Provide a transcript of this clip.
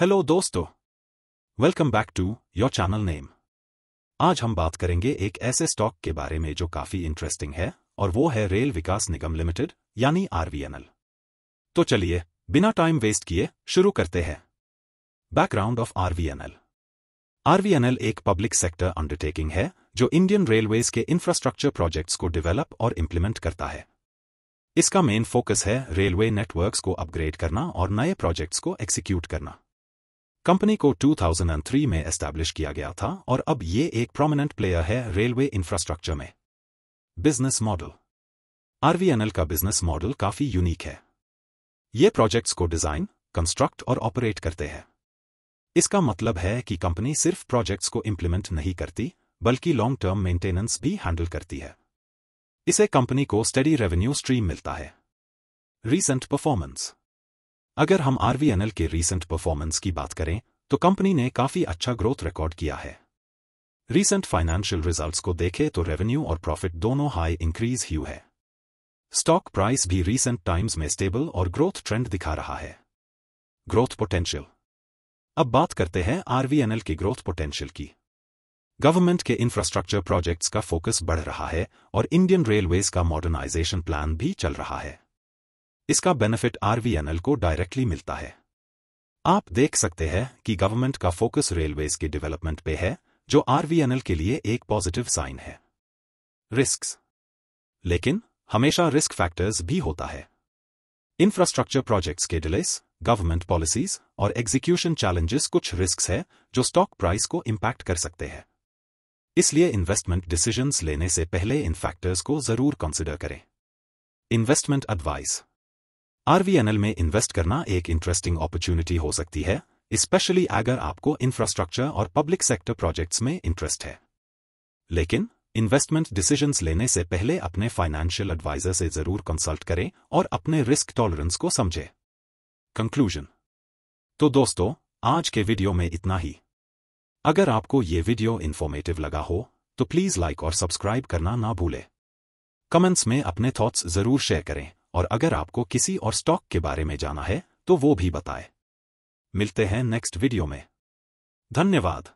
hello दोस्तों welcome back to your channel name आज हम बात करेंगे एक ऐसे स्टॉक के बारे में जो काफी इंटरेस्टिंग है और वो है रेल विकास निगम लिमिटेड यानी आरवीएनएल तो चलिए बिना टाइम वेस्ट किए शुरू करते हैं बैकग्राउंड ऑफ आरवीएनएल आरवीएनएल एक पब्लिक सेक्टर अंडरटेकिंग है जो इंडियन रेलवेज के इंफ्रास्ट्रक्चर प्रोजेक्ट्स को डेवलप और इम्प्लीमेंट करता है इसका मेन फोकस है रेलवे नेटवर्क्स को अपग्रेड करना और नए प्रोजेक्ट्स को एक्सीक्यूट करना कंपनी को 2003 में एस्टैब्लिश किया गया था और अब ये एक प्रोमिनेंट प्लेयर है रेलवे इंफ्रास्ट्रक्चर में बिजनेस मॉडल आरवीएनएल का बिजनेस मॉडल काफी यूनिक है ये प्रोजेक्ट्स को डिजाइन कंस्ट्रक्ट और ऑपरेट करते हैं इसका मतलब है कि कंपनी सिर्फ प्रोजेक्ट्स को इंप्लीमेंट नहीं करती बल्कि लॉन्ग टर्म मेंटेनेंस भी हैंडल करती है इसे कंपनी को स्टडी रेवेन्यू स्ट्रीम मिलता है रीसेंट परफॉर्मेंस अगर हम आरवीएनएल के रीसेंट परफॉर्मेंस की बात करें तो कंपनी ने काफी अच्छा ग्रोथ रिकॉर्ड किया है रीसेंट फाइनेंशियल रिजल्ट्स को देखें तो रेवेन्यू और प्रॉफिट दोनों हाई इंक्रीज ह्यू है स्टॉक प्राइस भी रीसेंट टाइम्स में स्टेबल और ग्रोथ ट्रेंड दिखा रहा है ग्रोथ पोटेंशियल अब बात करते हैं आरवीएनएल की ग्रोथ पोटेंशियल की गवर्नमेंट के इंफ्रास्ट्रक्चर प्रोजेक्ट्स का फोकस बढ़ रहा है और इंडियन रेलवेज का मॉडर्नाइजेशन प्लान भी चल रहा है इसका बेनिफिट आरवीएनएल को डायरेक्टली मिलता है आप देख सकते हैं कि गवर्नमेंट का फोकस रेलवेज के डेवलपमेंट पे है जो आरवीएनएल के लिए एक पॉजिटिव साइन है रिस्क लेकिन हमेशा रिस्क फैक्टर्स भी होता है इंफ्रास्ट्रक्चर प्रोजेक्ट्स के डिलेस गवर्नमेंट पॉलिसीज और एग्जीक्यूशन चैलेंजेस कुछ रिस्क है जो स्टॉक प्राइस को इम्पैक्ट कर सकते हैं इसलिए इन्वेस्टमेंट डिसीजंस लेने से पहले इन फैक्टर्स को जरूर कंसिडर करें इन्वेस्टमेंट एडवाइस आरवीएनएल में इन्वेस्ट करना एक इंटरेस्टिंग अपॉर्चुनिटी हो सकती है स्पेशली अगर आपको इंफ्रास्ट्रक्चर और पब्लिक सेक्टर प्रोजेक्ट्स में इंटरेस्ट है लेकिन इन्वेस्टमेंट डिसीजंस लेने से पहले अपने फाइनेंशियल एडवाइजर से जरूर कंसल्ट करें और अपने रिस्क टॉलरेंस को समझें कंक्लूजन तो दोस्तों आज के वीडियो में इतना ही अगर आपको ये वीडियो इन्फॉर्मेटिव लगा हो तो प्लीज लाइक और सब्सक्राइब करना ना भूलें कमेंट्स में अपने थॉट्स जरूर शेयर करें और अगर आपको किसी और स्टॉक के बारे में जाना है तो वो भी बताए मिलते हैं नेक्स्ट वीडियो में धन्यवाद